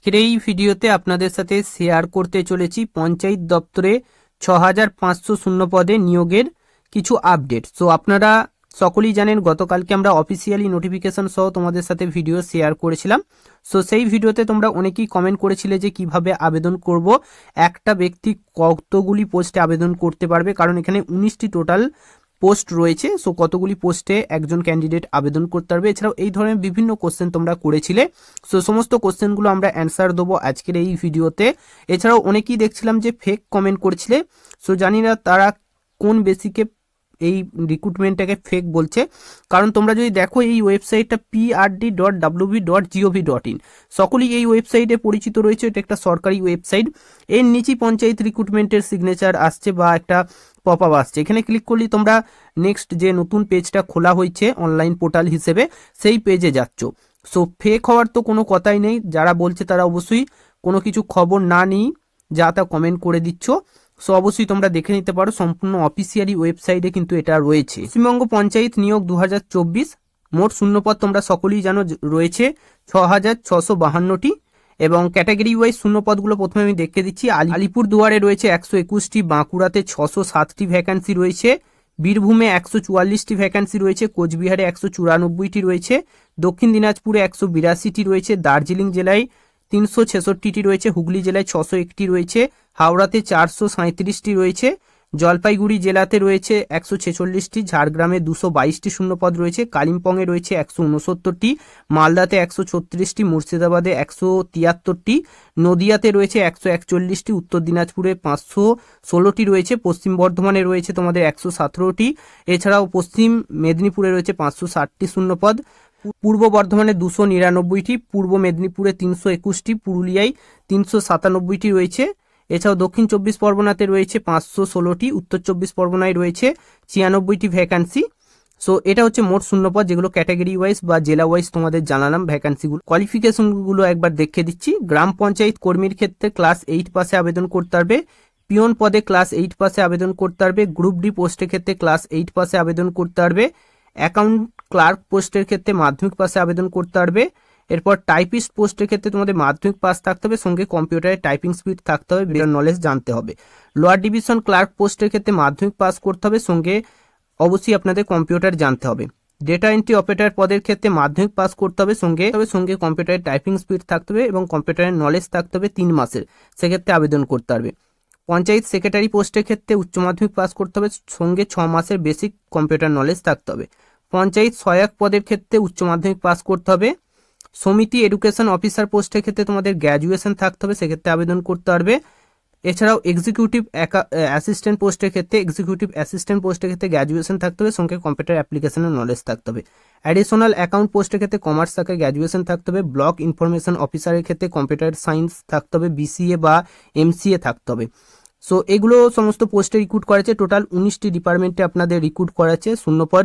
আজকের এই ভিডিওতে আপনাদের সাথে শেয়ার করতে চলেছি পঞ্চায়েত দপ্তরে ছ হাজার পাঁচশো শূন্য পদে নিয়োগের কিছু আপডেট সো আপনারা সকলেই জানেন গতকালকে আমরা অফিসিয়ালি নোটিফিকেশন সহ তোমাদের সাথে ভিডিও শেয়ার করেছিলাম সো সেই ভিডিওতে তোমরা অনেকেই কমেন্ট করেছিলে যে কিভাবে আবেদন করব একটা ব্যক্তি কতগুলি পোস্টে আবেদন করতে পারবে কারণ এখানে উনিশটি টোটাল পোস্ট রয়েছে সো কতগুলি পোস্টে একজন ক্যান্ডিডেট আবেদন করতে পারবে এছাড়াও এই ধরনের বিভিন্ন কোশ্চেন তোমরা করেছিলে সো সমস্ত কোশ্চেনগুলো আমরা অ্যান্সার দেবো আজকের এই ভিডিওতে এছাড়াও অনেকেই দেখছিলাম যে ফেক কমেন্ট করেছিলে সো জানি না তারা কোন বেসিকে এই রিক্রুটমেন্টটাকে ফেক বলছে কারণ তোমরা যদি দেখো এই ওয়েবসাইটটা PRD dot WB dot gov dot in সকলেই এই ওয়েবসাইটে পরিচিত রয়েছে এটা একটা সরকারি ওয়েবসাইট এর নিচে পঞ্চায়েত রিক্রুটমেন্টের সিগনেচার আসছে বা একটা পপ আপ আসছে এখানে ক্লিক করলে তোমরা নেক্সট যে নতুন পেজটা খোলা হয়েছে অনলাইন পোর্টাল হিসেবে সেই পেজে যাচ্ছ সো ফেক হওয়ার তো কোনো কথাই নেই যারা বলছে তারা অবশ্যই কোনো কিছু খবর না নিই যা তা কমেন্ট করে দিচ্ছ সো অবশ্যই তোমরা দেখে নিতে পারো সম্পূর্ণ অফিসিয়ালি ওয়েবসাইটে কিন্তু এটা রয়েছে পশ্চিমবঙ্গ পঞ্চায়েত নিয়োগ দু মোট শূন্যপদ তোমরা সকলেই জানো রয়েছে ছ হাজার ছশো বাহান্নটি এবং ক্যাটাগরি ওয়াইজ শূন্যপদগুলো প্রথমে আমি দেখে দিচ্ছি আলিপুর দুয়ারে রয়েছে একশো একুশটি বাঁকুড়াতে ছশো সাতটি ভ্যাকান্সি রয়েছে বীরভূমে একশো চুয়াল্লিশটি ভ্যাকান্সি রয়েছে কোচবিহারে একশো চুরানব্বইটি রয়েছে দক্ষিণ দিনাজপুরে একশো বিরাশিটি রয়েছে দার্জিলিং জেলায় তিনশো ছেষট্টিটি রয়েছে হুগলি জেলায় ছশো একটি রয়েছে হাওড়াতে চারশো সাঁত্রিশটি রয়েছে জলপাইগুড়ি জেলাতে রয়েছে একশো ছেচল্লিশটি ঝাড়গ্রামে দুশো বাইশটি শূন্যপদ রয়েছে কালিম্পংয়ে রয়েছে একশো উনসত্তরটি মালদাতে একশো ছত্রিশটি মুর্শিদাবাদে একশো তিয়াত্তরটি নদিয়াতে রয়েছে একশো একচল্লিশটি উত্তর দিনাজপুরে পাঁচশো ষোলোটি রয়েছে পশ্চিম বর্ধমানে রয়েছে তোমাদের একশো সতেরোটি এছাড়াও পশ্চিম মেদিনীপুরে রয়েছে পাঁচশো ষাটটি শূন্যপদ পূর্ব বর্ধমানে দুশো নিরানব্বইটি পূর্ব মেদিনীপুরে তিনশো একুশটি পুরুলিয়ায় তিনশো সাতানব্বইটি রয়েছে এছাড়াও দক্ষিণ চব্বিশ পরগনাতে রয়েছে পাঁচশো ষোলোটি উত্তর চব্বিশ পরগনায় রয়েছে ছিয়ানব্বইটি ভ্যাকান্সি সো এটা হচ্ছে মোট শূন্যপদ যেগুলো ক্যাটাগরি ওয়াইজ বা জেলা ওয়াইজ তোমাদের জানালাম ভ্যাকান্সিগুলো কোয়ালিফিকেশনগুলো একবার দেখে দিচ্ছি গ্রাম পঞ্চায়েত কর্মীর ক্ষেত্রে ক্লাস এইট পাসে আবেদন করতে পারবে পিয়ন পদে ক্লাস এইট পাসে আবেদন করতে পারবে গ্রুপ ডি পোস্টের ক্ষেত্রে ক্লাস এইট পাসে আবেদন করতে পারবে অ্যাকাউন্ট ক্লার্ক পোস্টের ক্ষেত্রে মাধ্যমিক পাসে আবেদন করতে পারবে এরপর টাইপিস্ট পোস্টের ক্ষেত্রে তোমাদের মাধ্যমিক পাস থাকতে হবে সঙ্গে কম্পিউটারে টাইপিং স্পিড থাকতে হবে বেটার নলেজ জানতে হবে লোয়ার ডিভিশন ক্লার্ক পোস্টের ক্ষেত্রে মাধ্যমিক পাস করতে হবে সঙ্গে অবশ্যই আপনাদের কম্পিউটার জানতে হবে ডেটা এন্ট্রি অপারেটর পদের ক্ষেত্রে মাধ্যমিক পাস করতে হবে সঙ্গে তবে সঙ্গে কম্পিউটারের টাইপিং স্পিড থাকতে হবে এবং কম্পিউটারের নলেজ থাকতে হবে তিন মাসের সেক্ষেত্রে আবেদন করতে পারবে পঞ্চায়েত সেক্রেটারি পোস্টের ক্ষেত্রে উচ্চ মাধ্যমিক পাস করতে হবে সঙ্গে ছ মাসের বেসিক কম্পিউটার নলেজ থাকতে হবে পঞ্চায়েত সহায়ক পদের ক্ষেত্রে উচ্চ মাধ্যমিক পাস করতে হবে সমিতি এডুকেশন অফিসার পোস্টের ক্ষেত্রে তোমাদের গ্র্যাজুয়েশন থাকতে হবে সেক্ষেত্রে আবেদন করতে পারবে এছাড়াও এক্সিকিউটিভ অ্যাসিস্ট্যান্ট পোস্টের ক্ষেত্রে এক্সিকিউটিভ অ্যাসিস্ট্যান্ট পোস্টের ক্ষেত্রে গ্র্যাজুয়েশন থাকতে হবে সঙ্গে কম্পিউটার অ্যাপ্লিকেশনের নলেজ থাকতে হবে অ্যাডিশনাল অ্যাকাউন্ট পোস্টের ক্ষেত্রে কমার্স শাখায় গ্র্যাজুয়েশন থাকতে হবে ব্লক ইনফরমেশন অফিসারের ক্ষেত্রে কম্পিউটার সায়েন্স থাকতে হবে বিসিএ বা এমসিএ থাকতে হবে সো এগুলো সমস্ত পোস্টে রিক্রুট করেছে টোটাল উনিশটি ডিপার্টমেন্টে আপনাদের রিক্রুট করেছে শূন্যপদ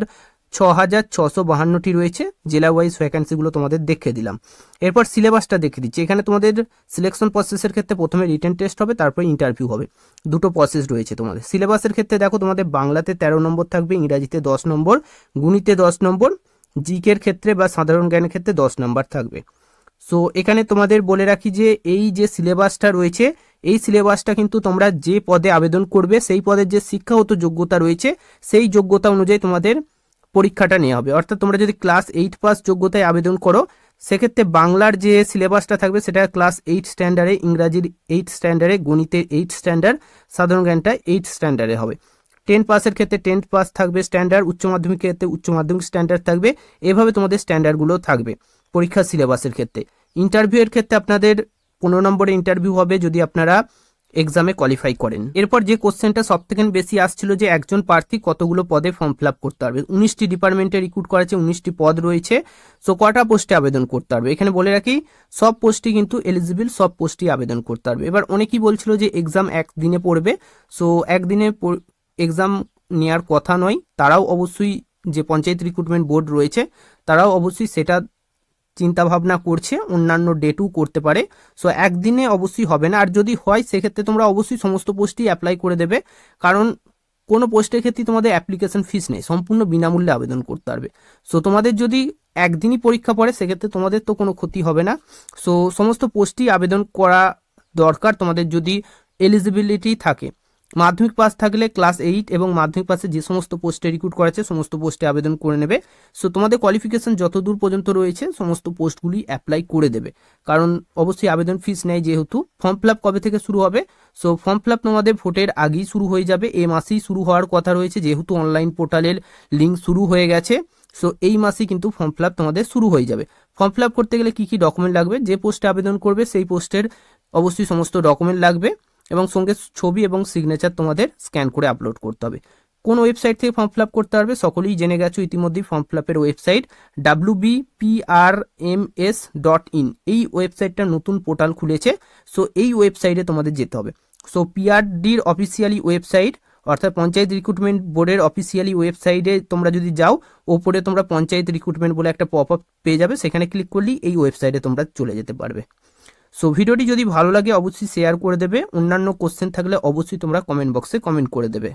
ছ হাজার ছশো বাহান্নটি রয়েছে জেলা ওয়াইজ ভ্যাকান্সিগুলো তোমাদের দেখে দিলাম এরপর সিলেবাসটা দেখে দিচ্ছি এখানে তোমাদের সিলেকশন প্রসেসের ক্ষেত্রে প্রথমে রিটার্ন টেস্ট হবে তারপরে ইন্টারভিউ হবে দুটো প্রসেস রয়েছে তোমাদের সিলেবাসের ক্ষেত্রে দেখো তোমাদের বাংলাতে ১৩ নম্বর থাকবে ইংরাজিতে দশ নম্বর গুণিতে দশ নম্বর জিকের ক্ষেত্রে বা সাধারণ জ্ঞানের ক্ষেত্রে দশ নম্বর থাকবে সো এখানে তোমাদের বলে রাখি যে এই যে সিলেবাসটা রয়েছে এই সিলেবাসটা কিন্তু তোমরা যে পদে আবেদন করবে সেই পদের যে শিক্ষাগত যোগ্যতা রয়েছে সেই যোগ্যতা অনুযায়ী তোমাদের পরীক্ষাটা নেওয়া হবে অর্থাৎ তোমরা যদি ক্লাস এইট পাস যোগ্যতায় আবেদন করো সেক্ষেত্রে বাংলার যে সিলেবাসটা থাকবে সেটা ক্লাস এইট স্ট্যান্ডার্ডে ইংরাজির এইট স্ট্যান্ডার্ডে গণিতের এইট স্ট্যান্ডার্ড সাধারণ জ্ঞানটা এইট স্ট্যান্ডার্ডে হবে টেন পাসের ক্ষেত্রে টেন পাস থাকবে স্ট্যান্ডার্ড উচ্চ মাধ্যমিক ক্ষেত্রে উচ্চ মাধ্যমিক স্ট্যান্ডার্ড থাকবে এভাবে তোমাদের স্ট্যান্ডার্ডগুলো থাকবে পরীক্ষা সিলেবাসের ক্ষেত্রে ইন্টারভিউয়ের ক্ষেত্রে আপনাদের পনেরো নম্বরে ইন্টারভিউ হবে যদি আপনারা এক্সামে কোয়ালিফাই করেন এরপর যে কোশ্চেনটা সব থেকে বেশি আসছিল যে একজন প্রার্থী কতগুলো পদে ফর্ম ফিল করতে পারবে উনিশটি ডিপার্টমেন্টে রিক্রুট করা আছে উনিশটি পদ রয়েছে সো কটা পোস্টে আবেদন করতে পারবে এখানে বলে রাখি সব পোস্টই কিন্তু এলিজিবল সব পোস্টই আবেদন করতে পারবে এবার অনেকেই বলছিল যে এক্সাম একদিনে পড়বে সো একদিনে এক্সাম নেওয়ার কথা নয় তারাও অবশ্যই যে পঞ্চায়েত রিক্রুটমেন্ট বোর্ড রয়েছে তারাও অবশ্যই সেটা চিন্তাভাবনা করছে অন্যান্য ডেটও করতে পারে সো একদিনে অবশ্যই হবে না আর যদি হয় সেক্ষেত্রে তোমরা অবশ্যই সমস্ত পোস্টই অ্যাপ্লাই করে দেবে কারণ কোনো পোস্টের ক্ষেত্রে তোমাদের অ্যাপ্লিকেশন ফিস নেই সম্পূর্ণ বিনামূল্যে আবেদন করতে পারবে সো তোমাদের যদি একদিনই পরীক্ষা পড়ে সেক্ষেত্রে তোমাদের তো কোনো ক্ষতি হবে না সো সমস্ত পোস্টই আবেদন করা দরকার তোমাদের যদি এলিজিবিলিটি থাকে মাধ্যমিক পাস থাকলে ক্লাস এইট এবং মাধ্যমিক পাসে যে সমস্ত পোস্টে রিক্রুট করেছে সমস্ত পোস্টে আবেদন করে নেবে সো তোমাদের কোয়ালিফিকেশন যত দূর পর্যন্ত রয়েছে সমস্ত পোস্টগুলি অ্যাপ্লাই করে দেবে কারণ অবশ্যই আবেদন ফিস নেয় যেহেতু ফর্ম ফিল কবে থেকে শুরু হবে সো ফর্ম ফিল তোমাদের ভোটের আগেই শুরু হয়ে যাবে এ মাসেই শুরু হওয়ার কথা রয়েছে যেহেতু অনলাইন পোর্টালের লিঙ্ক শুরু হয়ে গেছে সো এই মাসে কিন্তু ফর্ম ফিল তোমাদের শুরু হয়ে যাবে ফর্ম ফিল করতে গেলে কি কি ডকুমেন্ট লাগবে যে পোস্টে আবেদন করবে সেই পোস্টের অবশ্যই সমস্ত ডকুমেন্ট লাগবে এবং সঙ্গে ছবি এবং সিগনেচার তোমাদের স্ক্যান করে আপলোড করতে হবে কোন ওয়েবসাইট থেকে ফর্ম ফিল আপ করতে পারবে সকলেই জেনে গেছো ইতিমধ্যেই ফর্ম ফিল আপের website W BPRMS dot in এই ওয়েবসাইটটা নতুন পোর্টাল খুলেছে সো এই ওয়েবসাইটে তোমাদের যেতে হবে সো পিআরডির অফিসিয়ালি ওয়েবসাইট অর্থাৎ পঞ্চায়েত রিক্রুটমেন্ট বোর্ডের অফিসিয়ালি ওয়েবসাইটে তোমরা যদি যাও ওপরে তোমরা পঞ্চায়েত রিক্রুটমেন্ট বলে একটা পপ আপ পেয়ে যাবে সেখানে ক্লিক করলেই এই ওয়েবসাইটে তোমরা চলে যেতে পারবে সো ভিডিওটি যদি ভালো লাগে অবশ্যই শেয়ার করে দেবে অন্যান্য কোশ্চেন থাকলে অবশ্যই তোমরা কমেন্ট বক্সে কমেন্ট করে দেবে